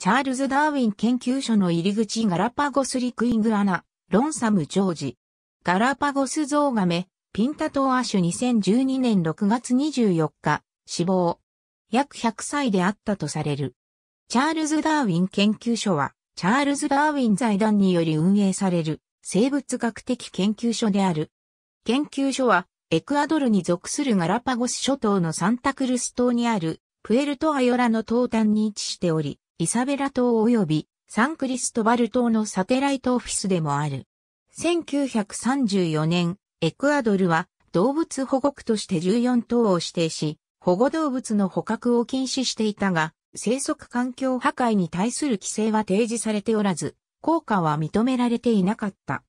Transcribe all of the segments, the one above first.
チャールズ・ダーウィン研究所の入り口ガラパゴスリクイングアナ、ロンサム・ジョージ。ガラパゴスゾウガメ、ピンタ島アシュ2012年6月24日、死亡。約100歳であったとされる。チャールズ・ダーウィン研究所は、チャールズ・ダーウィン財団により運営される生物学的研究所である。研究所は、エクアドルに属するガラパゴス諸島のサンタクルス島にある、プエルトアヨラの東端に位置しており、イサベラ島及びサンクリストバル島のサテライトオフィスでもある。1934年、エクアドルは動物保護区として14島を指定し、保護動物の捕獲を禁止していたが、生息環境破壊に対する規制は提示されておらず、効果は認められていなかった。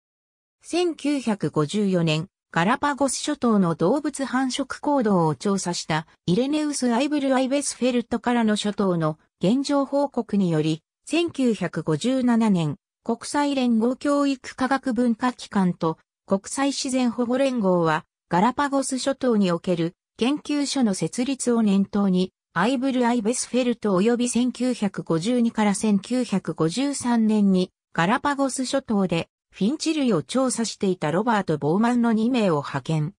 1954年、ガラパゴス諸島の動物繁殖行動を調査したイレネウス・アイブル・アイベスフェルトからの諸島の現状報告により、1957年、国際連合教育科学文化機関と国際自然保護連合は、ガラパゴス諸島における研究所の設立を念頭に、アイブル・アイベスフェルト及び1952から1953年にガラパゴス諸島でフィンチ類を調査していたロバート・ボーマンの2名を派遣。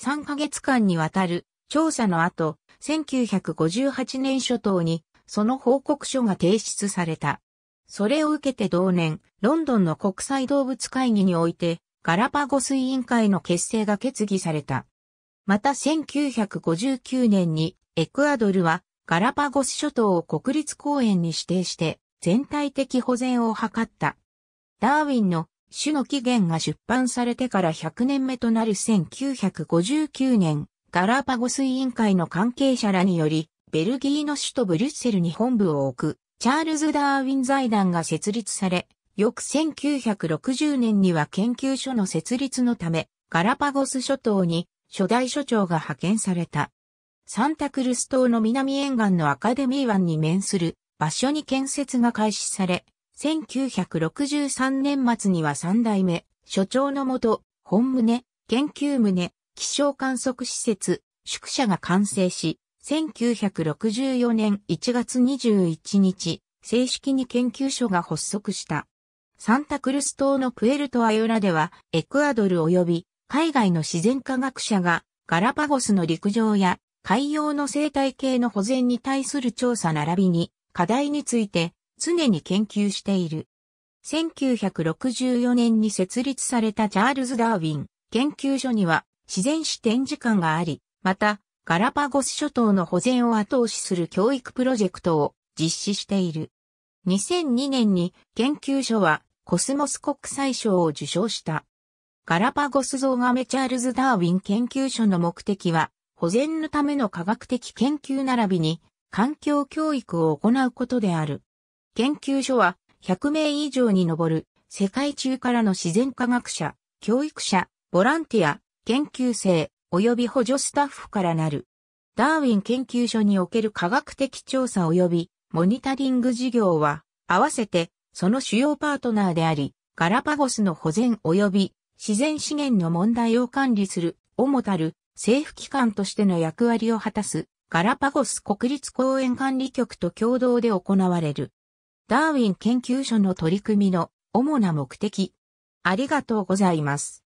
3ヶ月間にわたる調査の後、1958年初頭にその報告書が提出された。それを受けて同年、ロンドンの国際動物会議において、ガラパゴス委員会の結成が決議された。また1959年にエクアドルはガラパゴス諸島を国立公園に指定して全体的保全を図った。ダーウィンの種の起源が出版されてから100年目となる1959年、ガラパゴス委員会の関係者らにより、ベルギーの首都ブリュッセルに本部を置く、チャールズ・ダーウィン財団が設立され、翌1960年には研究所の設立のため、ガラパゴス諸島に初代所長が派遣された。サンタクルス島の南沿岸のアカデミー湾に面する場所に建設が開始され、1963年末には3代目、所長のもと、本棟、研究棟、気象観測施設、宿舎が完成し、1964年1月21日、正式に研究所が発足した。サンタクルス島のプエルトアヨラでは、エクアドル及び海外の自然科学者が、ガラパゴスの陸上や海洋の生態系の保全に対する調査並びに、課題について常に研究している。1964年に設立されたチャールズ・ダーウィン研究所には自然史展示館があり、またガラパゴス諸島の保全を後押しする教育プロジェクトを実施している。2002年に研究所はコスモス国際賞を受賞した。ガラパゴスゾウガメチャールズ・ダーウィン研究所の目的は保全のための科学的研究並びに環境教育を行うことである。研究所は100名以上に上る世界中からの自然科学者、教育者、ボランティア、研究生、及び補助スタッフからなる。ダーウィン研究所における科学的調査及びモニタリング事業は、合わせてその主要パートナーであり、ガラパゴスの保全及び自然資源の問題を管理する、主たる政府機関としての役割を果たす、ガラパゴス国立公園管理局と共同で行われる。ダーウィン研究所の取り組みの主な目的。ありがとうございます。